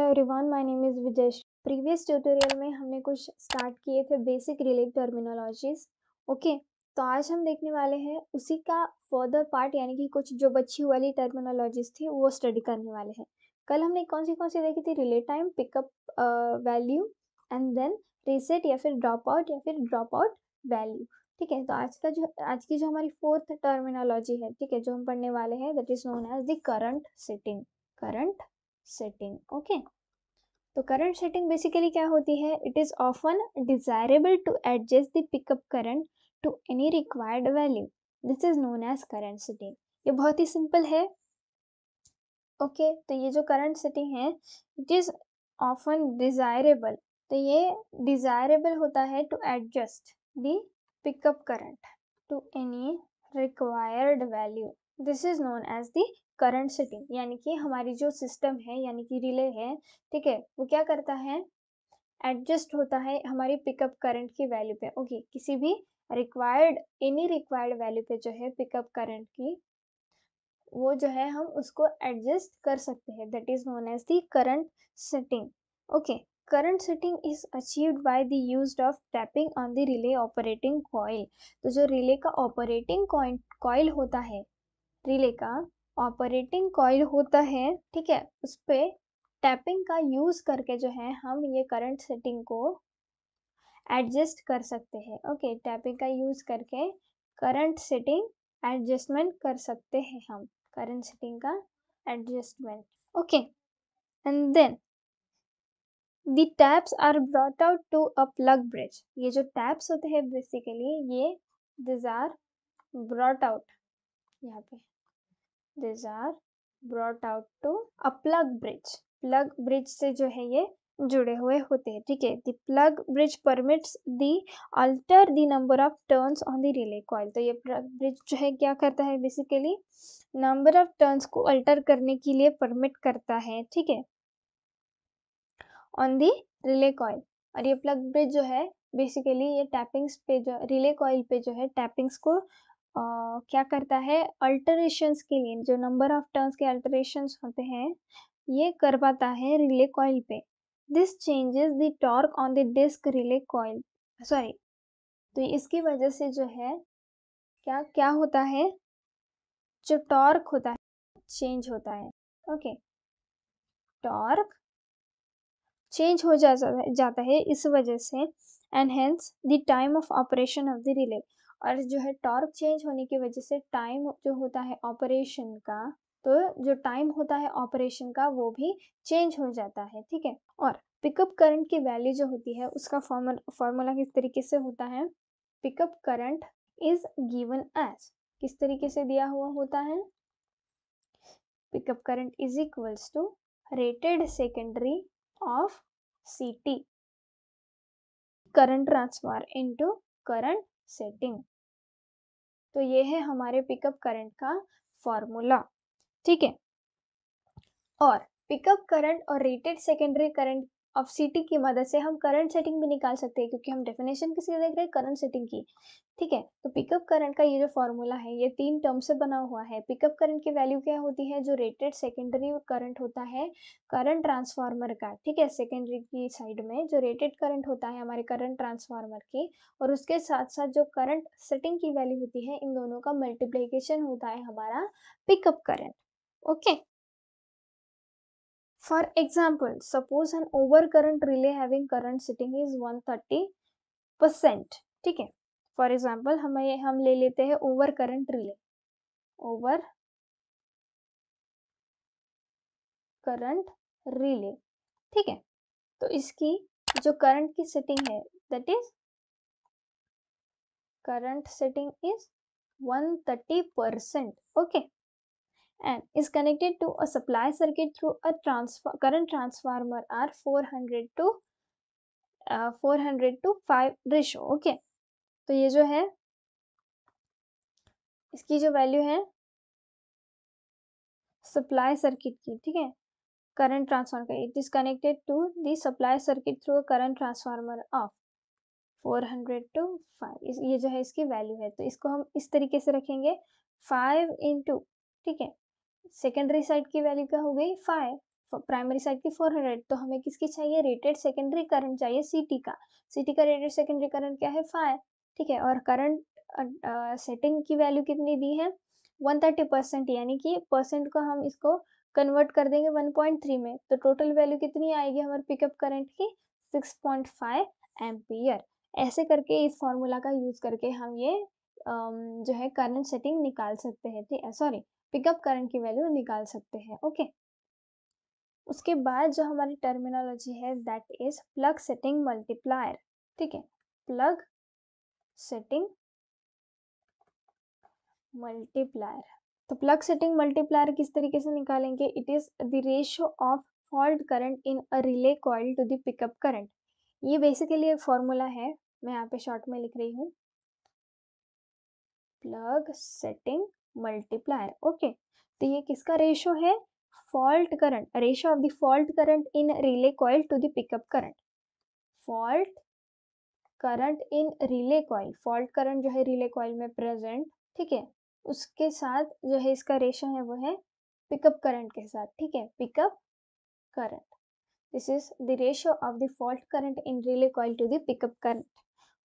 Hello everyone my name is Vijesh previous tutorial में हमने कुछ स्टार्ट किए थे बेसिक रिलेट टर्मिनोलॉजीज ओके तो आज हम देखने वाले हैं उसी का फर्दर पार्ट यानी कि कुछ जो बची वाली टर्मिनोलॉजीज थी वो स्टडी करने वाले हैं कल हमने कौन सी कौन सी देखी थी relay time pickup value and then reset या फिर ड्रॉप आउट या फिर ड्रॉप आउट वैल्यू ठीक है तो आज का जो आज की जो हमारी फोर्थ टर्मिनोलॉजी है ठीक है जो हम पढ़ने वाले हैं that is known as the current setting current setting okay तो करंट सेटिंग बेसिकली क्या होती है it is often desirable to adjust the pickup current to any required value this is known as current setting ये बहुत ही simple है okay okay, तो ये जो करंट सेटिंग है इट इज़ ऑफन डिज़ायरेबल तो ये डिज़ायरेबल होता है to adjust the pickup current to any required value this is known as the current setting यानी कि हमारी जो सिस्टम है यानी कि रिले है ठीक है वो क्या करता है एडजस्ट होता है हमारी पिकअप करंट की वैल्यू पे ओके किसी भी रिक्वायर्ड एनी रिक्वायर्ड वैल्यू पे जो है पिकअप करंट की वो जो है हम उसको एडजस्ट कर सकते हैं that is known as the current setting okay current setting is achieved by the use of tapping on the relay operating coil तो जो रिले का ऑपरेटिंग कॉइल होता है रिले का ऑपरेटिंग कॉयल होता है ठीक है उस पर टैपिंग का यूज़ करके जो है हम ये करंट सेटिंग को एडजस्ट कर सकते हैं ओके टैपिंग का यूज़ करके करंट सेटिंग एडजस्टमेंट कर सकते हैं हम करंट सेटिंग का adjustment okay and then the taps are brought out to a plug bridge ये जो टैप्स होते हैं बेसिकली ये दिज आर ब्रॉट आउट यहाँ पे these are brought out to a plug bridge plug bridge से जो है ये जुड़े हुए होते हैं ठीक है the plug bridge permits the alter the number of turns on the relay coil तो ये प्लग ब्रिज जो है क्या करता है बेसिकली नंबर ऑफ टर्न्स को अल्टर करने के लिए परमिट करता है ठीक है ऑन द रिले कॉयल और ये प्लग ब्रिज जो है बेसिकली ये टैपिंग्स पे जो रिले कॉइल पे जो है टैपिंग्स को क्या करता है अल्टरेशंस के लिए जो नंबर ऑफ टर्न्स के अल्टरेशंस होते हैं ये करवाता है रिले कॉइल पे this changes the torque on the disc relay coil sorry तो इसकी वजह से जो है क्या क्या होता है जो टॉर्क होता है चेंज होता है ओके टॉर्क चेंज हो जाता है इस वजह से and hence the time of operation of the relay और जो है टॉर्क चेंज होने की वजह से टाइम जो होता है ऑपरेशन का तो जो टाइम होता है ऑपरेशन का वो भी चेंज हो जाता है ठीक है और पिकअप करंट की वैल्यू जो होती है उसका फॉर्मूला किस तरीके से होता है pickup current is given as किस तरीके से दिया हुआ होता है pickup current is equals to rated secondary of C current transformer into current setting तो ये है हमारे पिकअप करंट का फॉर्मूला ठीक है और पिकअप करंट और rated secondary current of CT की मदद से हम करंट सेटिंग भी निकाल सकते हैं क्योंकि हम डेफिनेशन किसी देख रहे हैं करंट सेटिंग की ठीक है तो पिकअप करंट का ये जो फॉर्मूला है ये तीन टर्म से बना हुआ है पिकअप करंट की वैल्यू क्या होती है जो रेटेड सेकेंडरी करंट होता है करंट ट्रांसफार्मर का ठीक है सेकेंडरी की साइड में जो रेटेड करंट होता है हमारे करंट ट्रांसफार्मर की और उसके साथ साथ जो करंट सेटिंग की वैल्यू होती है इन दोनों का मल्टीप्लीकेशन होता है हमारा pickup current okay For example, suppose an overcurrent relay having current sitting is 130 ठीक है फॉर एग्जाम्पल हमें हम ले लेते हैं over current relay over current relay ठीक है तो इसकी जो करंट की सेटिंग है that is current setting is 130 percent okay and is connected to a supply circuit through a transfer current transformer are 400 to uh, 400 to 5 ratio okay तो ये जो है इसकी जो वैल्यू है सप्लाई सर्किट की ठीक है करंट ट्रांसफार्मर का it is connected to the supply circuit through a current transformer of 400 to 5 ये जो है इसकी वैल्यू है तो इसको हम इस तरीके से रखेंगे 5 इंटू ठीक है सेकेंडरी साइड की वैल्यू क्या हो गई फाइव प्राइमरी साइड की फोर हंड्रेड तो हमें किसकी चाहिए रेटेड सेकेंडरी करंट चाहिए सीटी का सीटी का रेटेड सेकेंडरी करंट क्या है फाइव ठीक है और करंट सेटिंग की वैल्यू कितनी दी है वन थर्टी परसेंट यानी कि परसेंट को हम इसको कन्वर्ट कर देंगे वन पॉइंट थ्री में तो टोटल वैल्यू कितनी आएगी हमारे पिकअप करंट की सिक्स पॉइंट फाइव ऐसे करके इस फॉर्मूला का यूज़ करके हम ये जो है करंट सेटिंग निकाल सकते हैं ठीक है सॉरी पिकअप करंट की वैल्यू निकाल सकते हैं ओके उसके बाद जो हमारी टर्मिनोलॉजी है that is plug setting multiplier ठीक है प्लग सेटिंग मल्टीप्लायर तो प्लग सेटिंग मल्टीप्लायर किस तरीके से निकालेंगे it is the ratio of fault current in a relay coil to the pickup current ये बेसिकली एक फॉर्मूला है मैं यहाँ पे शॉर्ट में लिख रही हूँ प्लग सेटिंग मल्टीप्लायर ओके तो ये किसका रेशो है fault current ratio of the fault current in relay coil to the pickup current fault current in relay coil fault current जो है रिले कॉइल में प्रेजेंट ठीक है उसके साथ जो है इसका रेशो है वो है पिकअप करंट के साथ ठीक है pickup current this is the ratio of the fault current in relay coil to the pickup current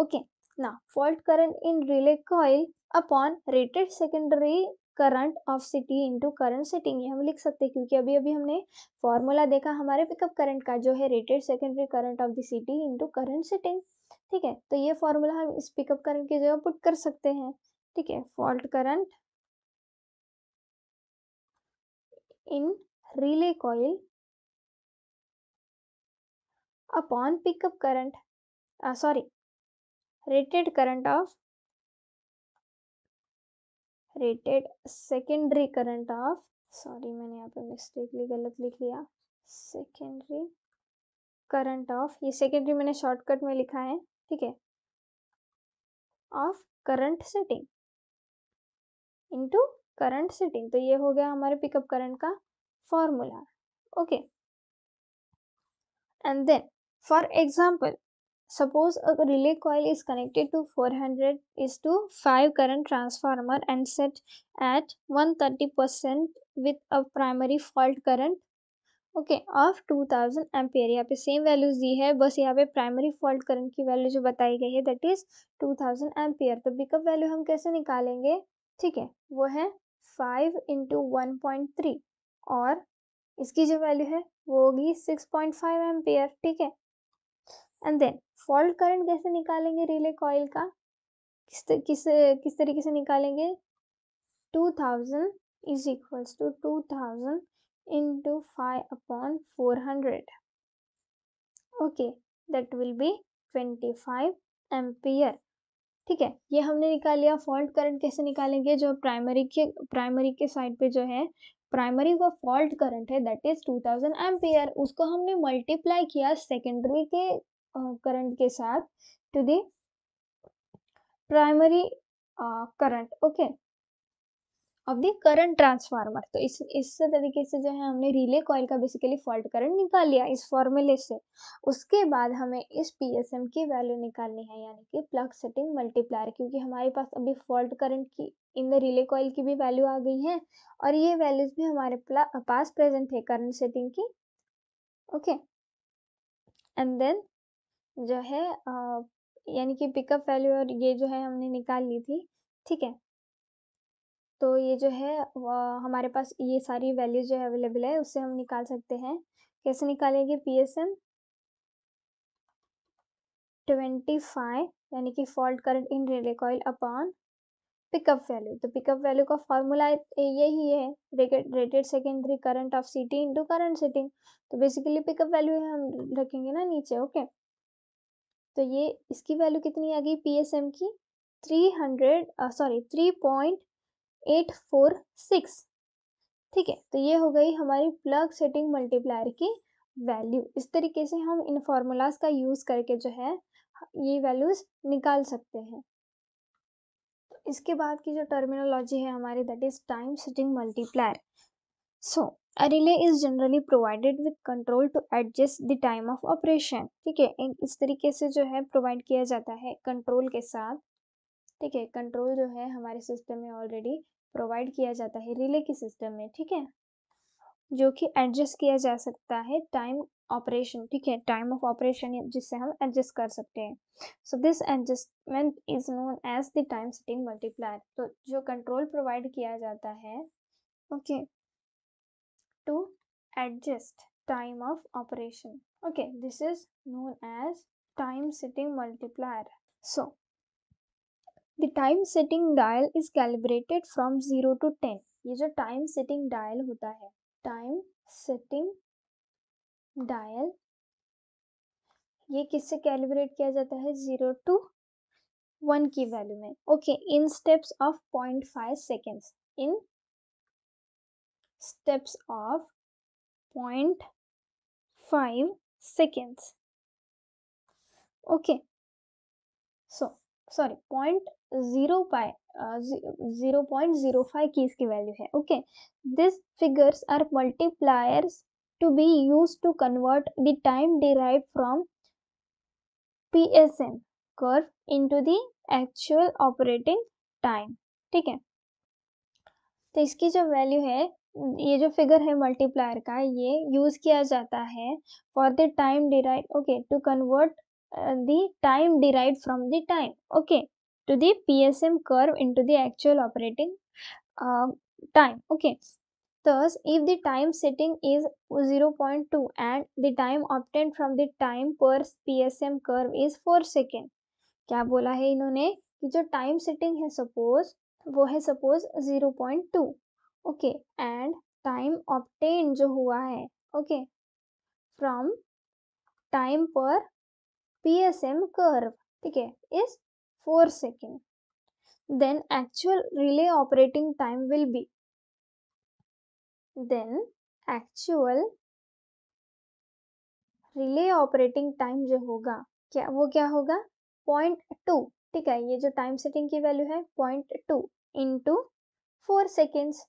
okay ना fault current in relay coil upon rated secondary current of CT into current setting ये हम लिख सकते हैं क्योंकि अभी अभी हमने फॉर्मूला देखा हमारे पिकअप करंट का जो है rated secondary current of the CT into current setting ठीक है तो ये फॉर्मूला हम इस पिकअप करंट की जगह पुट कर सकते हैं ठीक है fault current in relay coil upon pickup current sorry rated current of rated secondary current of sorry मैंने यहाँ पे मिस्टेकली गलत लिख लिया सेकेंडरी करंट ऑफ ये सेकेंडरी मैंने शॉर्टकट में लिखा है ठीक है of current setting into current setting तो ये हो गया हमारे पिकअप करंट का formula okay and then for example suppose a relay coil is connected to 400 is to 5 current transformer and set at 130% with a primary fault current okay of two thousand ampere यहाँ पे same values दी है बस यहाँ पे primary fault current की value जो बताई गई है that is two thousand ampere तो बिकअप वैल्यू हम कैसे निकालेंगे ठीक है वो है five into one point three और इसकी जो वैल्यू है वो होगी सिक्स पॉइंट फाइव एम्पेयर ठीक है एंड देन फॉल्ट करंट कैसे निकालेंगे रिले कॉयल का किस किस किस तरीके से निकालेंगे two thousand is equals to two thousand into five upon four hundred okay that will be twenty five ampere ठीक है ये हमने निकाल लिया फॉल्ट करंट कैसे निकालेंगे जो प्राइमरी के प्राइमरी के साइड पे जो है प्राइमरी का फॉल्ट करंट है that is two thousand ampere उसको हमने मल्टीप्लाई किया सेकेंडरी के करंट के साथ to the primary current okay अब दी करंट ट्रांसफार्मर तो इस इस तरीके से जो है हमने रिले कॉइल का बेसिकली फॉल्ट करंट निकाल लिया इस फॉर्मूले से उसके बाद हमें इस पीएसएम की वैल्यू निकालनी है यानी कि प्लग सेटिंग मल्टीप्लायर क्योंकि हमारे पास अभी फॉल्ट करंट की इन द रिले कॉइल की भी वैल्यू आ गई है और ये वैल्यूज भी हमारे पास प्रेजेंट है करंट सेटिंग की ओके एंड देन जो है यानी कि पिकअप वैल्यू और ये जो है हमने निकाल ली थी ठीक है तो ये जो है हमारे पास ये सारी वैल्यू जो है अवेलेबल है उससे हम निकाल सकते हैं कैसे निकालेंगे P S M twenty five यानी कि fault current in relay coil upon pickup value तो पिकअप वैल्यू का फॉर्मूला यही है rated secondary current of CT into current setting तो बेसिकली पिकअप वैल्यू हम रखेंगे ना नीचे ओके okay? तो ये इसकी वैल्यू कितनी आ गई पीएसएम की three hundred sorry three point eight four six ठीक है तो ये हो गई हमारी प्लग सेटिंग मल्टीप्लायर की वैल्यू इस तरीके से हम इन फॉर्मूलाज का यूज़ करके जो है ये वैल्यूज़ निकाल सकते हैं तो इसके बाद की जो टर्मिनोलॉजी है हमारी that is time setting multiplier so A relay is generally provided with control to adjust the time of operation. ठीक है इस तरीके से जो है प्रोवाइड किया जाता है कंट्रोल के साथ ठीक है कंट्रोल जो है हमारे सिस्टम में ऑलरेडी प्रोवाइड किया जाता है रिले के सिस्टम में ठीक है जो कि एडजस्ट किया जा सकता है टाइम ऑपरेशन ठीक है टाइम ऑफ ऑपरेशन जिससे हम एडजस्ट कर सकते हैं so this adjustment is known as the time setting multiplier तो जो कंट्रोल प्रोवाइड किया जाता है okay okay, to adjust time of operation. Okay, this is known as time setting multiplier. So, the time setting dial is calibrated from 0 to 10. ye jo time setting dial hota hai time setting dial ये किससे calibrate किया जाता है zero to one की value में okay in steps of point five seconds in steps of 0.5 seconds okay so sorry point zero by uh, 0 की इसकी value है okay this figures are multipliers to be use to convert the time derive from P S M curve into the actual operating time ठीक है तो इसकी जो value है ये जो फिगर है मल्टीप्लायर का ये यूज़ किया जाता है for the time derive okay to convert the time derive from the time okay to the P S M curve in to the actual operating time okay thus if the time setting is zero point two and the time obtained from the time per P S M curve is four second क्या बोला है इन्होंने कि जो time setting है suppose वो है suppose zero point two okay and time obtain जो हुआ है okay from time per P S M curve ठीक है is four second then actual relay operating time will be then actual relay operating time जो होगा क्या वो क्या होगा पॉइंट टू ठीक है ये जो टाइम सेटिंग की वैल्यू है point two into four seconds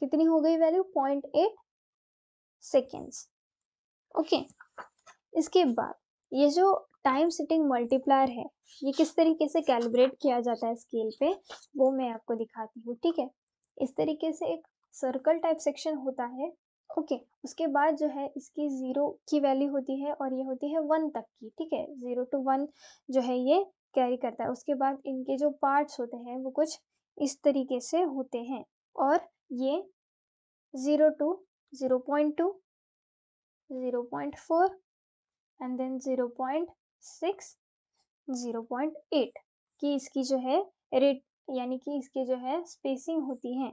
कितनी हो गई value point eight seconds okay इसके बाद ये जो टाइम सिटिंग मल्टीप्लायर है ये किस तरीके से कैलिब्रेट किया जाता है स्केल पे वो मैं आपको दिखाती हूँ ठीक है इस तरीके से एक सर्कल टाइप सेक्शन होता है ओके okay, उसके बाद जो है इसकी ज़ीरो की वैल्यू होती है और ये होती है वन तक की ठीक है ज़ीरो टू वन जो है ये कैरी करता है उसके बाद इनके जो पार्ट्स होते हैं वो कुछ इस तरीके से होते हैं और ये zero to zero point two zero point four and then zero point six zero point eight की इसकी जो है रेट यानी कि इसकी जो है स्पेसिंग होती है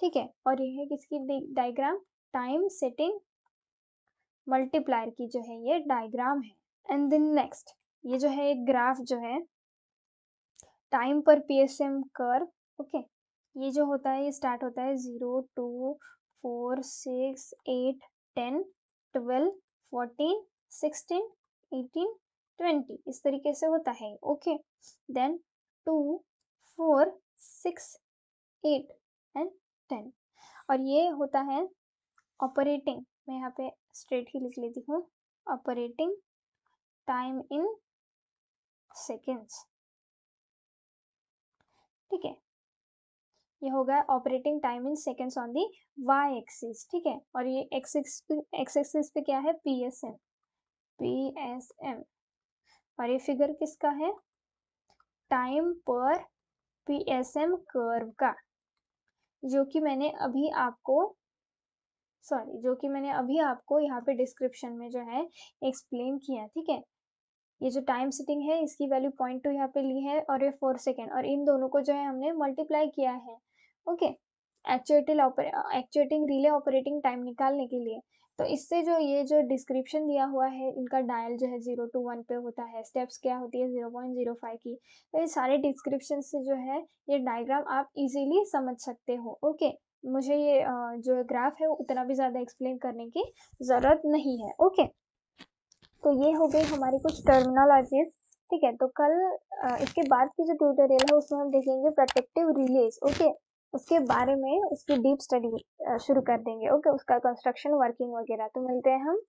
ठीक है और यह है किसकी डायग्राम टाइम सेटिंग मल्टीप्लायर की जो है ये डायग्राम है एंड देन नेक्स्ट ये जो है एक ग्राफ जो है टाइम पर पीएसएम कर्व ओके ये जो होता है ये स्टार्ट होता है zero two four six eight ten twelve fourteen sixteen eighteen twenty इस तरीके से होता है okay then two four six eight and ten और ये होता है ऑपरेटिंग मैं यहाँ पे स्ट्रेट ही लिख लेती हूँ ऑपरेटिंग टाइम इन सेकेंड्स ठीक है ये होगा operating time in seconds on the Y axis ठीक है और ये एक्स एक्स एक्सिस पे क्या है P S M P S M और ये फिगर किसका है time per P S M curve का जो कि मैंने अभी आपको सॉरी जो कि मैंने अभी आपको यहाँ पे डिस्क्रिप्शन में जो है एक्सप्लेन किया ठीक है ये जो टाइम सिटिंग है इसकी वैल्यू पॉइंट टू यहाँ पे ली है और ये फोर सेकेंड और इन दोनों को जो है हमने मल्टीप्लाई किया है ओके एक्चुएटिल एक्चुएटिंग रिले ऑपरेटिंग टाइम निकालने के लिए तो इससे जो ये जो डिस्क्रिप्शन दिया हुआ है इनका डायल जो है ज़ीरो टू वन पे होता है स्टेप्स क्या होती है ज़ीरो पॉइंट ज़ीरो फाइव की तो ये सारे डिस्क्रिप्शन से जो है ये डायग्राम आप इजीली समझ सकते हो ओके मुझे ये जो ग्राफ है वो उतना भी ज़्यादा एक्सप्लेन करने की ज़रूरत नहीं है ओके तो ये हो गई हमारी कुछ टर्मिनोलॉजीज ठीक है तो कल इसके बाद की जो ट्यूटोरियल है उसमें हम देखेंगे प्रोटेक्टिव रिलेज ओके उसके बारे में उसकी डीप स्टडी शुरू कर देंगे ओके उसका कंस्ट्रक्शन वर्किंग वगैरह तो मिलते हैं हम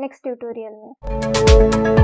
नेक्स्ट ट्यूटोरियल में